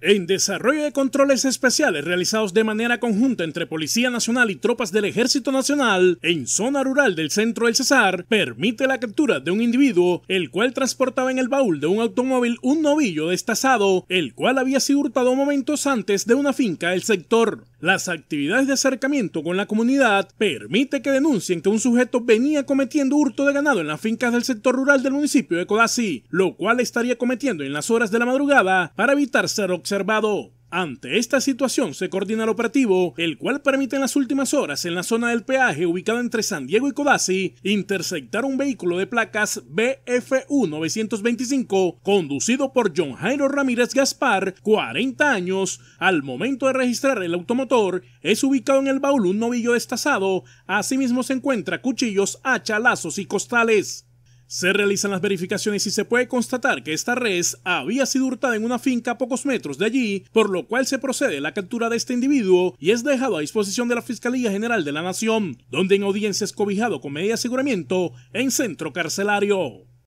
En desarrollo de controles especiales realizados de manera conjunta entre Policía Nacional y tropas del Ejército Nacional en zona rural del centro del Cesar, permite la captura de un individuo el cual transportaba en el baúl de un automóvil un novillo destazado, el cual había sido hurtado momentos antes de una finca del sector. Las actividades de acercamiento con la comunidad permite que denuncien que un sujeto venía cometiendo hurto de ganado en las fincas del sector rural del municipio de Codazzi, lo cual estaría cometiendo en las horas de la madrugada para evitar observado. Ante esta situación se coordina el operativo, el cual permite en las últimas horas en la zona del peaje ubicada entre San Diego y Codazzi interceptar un vehículo de placas BFU 925 conducido por John Jairo Ramírez Gaspar, 40 años. Al momento de registrar el automotor, es ubicado en el baúl un novillo destazado. Asimismo se encuentra cuchillos, hacha, lazos y costales. Se realizan las verificaciones y se puede constatar que esta res había sido hurtada en una finca a pocos metros de allí, por lo cual se procede a la captura de este individuo y es dejado a disposición de la Fiscalía General de la Nación, donde en audiencia es cobijado con medida de aseguramiento en centro carcelario.